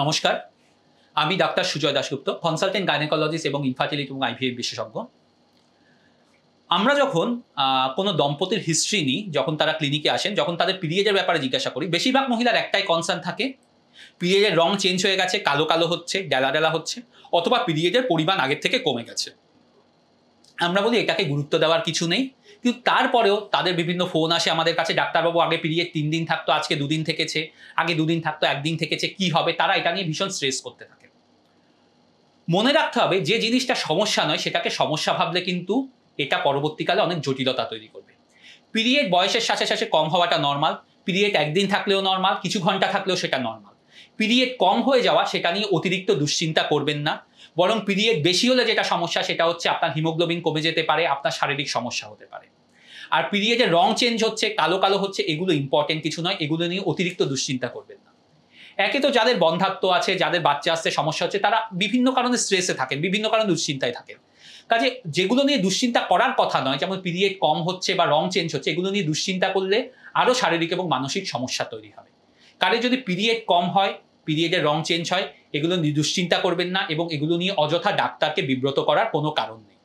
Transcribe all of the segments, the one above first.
নমস্কার আমি doctor Sujoy Dasgupta consultant gynaecologist এবং ইনফার্টিলিটি এবং আইভিএফ বিশেষজ্ঞ আমরা যখন কোনো দম্পতির হিস্ট্রি নিই যখন তারা ক্লিনিকে আসেন যখন তাদের পিরিয়ডের ব্যাপারে জিজ্ঞাসা করি বেশিরভাগ মহিলার একটাই কনসার্ন থাকে পিরিয়ডের রং চেঞ্জ হয়ে গেছে কালো কালো হচ্ছে ডেলা ডেলা হচ্ছে অথবা পিরিয়ডের পরিমাণ আগের থেকে কমে গেছে আমরা বলি এটাকে গুরুত্ব দেওয়ার কিছু নেই কিন্তু তারপরেও তাদের বিভিন্ন ফোন আসে আমাদের কাছে ডাক্তারবাবু আগে পিরিয়ড তিন দিন থাকতো আজকে দুদিন থেকেছে আগে দুদিন থাকতো একদিন থেকেছে কি হবে তারা এটা নিয়ে ভীষণ স্ট্রেস করতে থাকে মনে রাখতে হবে যে জিনিসটা সমস্যা নয় সেটাকে সমস্যা ভাবলে কিন্তু এটা পরবর্তীকালে অনেক জটিলতা তৈরি করবে পিরিয়ড বয়সের সাথে সাথে কম হওয়াটা নর্মাল পিরিয়ড একদিন থাকলেও নর্মাল কিছু ঘন্টা থাকলেও সেটা নর্মাল পিরিয়ড কম হয়ে যাওয়া সেটা নিয়ে অতিরিক্ত দুশ্চিন্তা করবেন না বরং পিরিয়ড বেশি হলে যেটা সমস্যা সেটা হচ্ছে আপনার হিমোগ্লোবিন কমে যেতে পারে আপনার শারীরিক সমস্যা হতে পারে আর পিরিয়ডের রং চেঞ্জ হচ্ছে কালো কালো হচ্ছে এগুলো ইম্পর্টেন্ট কিছু নয় এগুলো নিয়ে অতিরিক্ত দুশ্চিন্তা করবেন না একে তো যাদের বন্ধাত্ম আছে যাদের বাচ্চা আসতে সমস্যা হচ্ছে তারা বিভিন্ন কারণে স্ট্রেসে থাকেন বিভিন্ন কারণে দুশ্চিন্তায় থাকেন কাজে যেগুলো নিয়ে দুশ্চিন্তা করার কথা নয় যেমন পিরিয়ড কম হচ্ছে বা রং চেঞ্জ হচ্ছে এগুলো নিয়ে দুশ্চিন্তা করলে আরও শারীরিক এবং মানসিক সমস্যা তৈরি হবে কারে যদি পিরিয়ড কম হয় পিরিয়ডের রং চেঞ্জ হয় এগুলো দুশ্চিন্তা করবেন না এবং এগুলো নিয়ে অযথা ডাক্তারকে বিব্রত করার কোনো কারণ নেই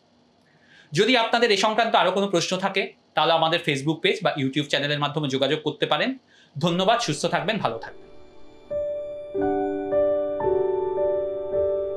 যদি আপনাদের এ সংক্রান্ত আরও কোনো প্রশ্ন থাকে তাহলে আমাদের ফেসবুক পেজ বা ইউটিউব চ্যানেলের মাধ্যমে যোগাযোগ করতে পারেন ধন্যবাদ সুস্থ থাকবেন ভালো থাকবেন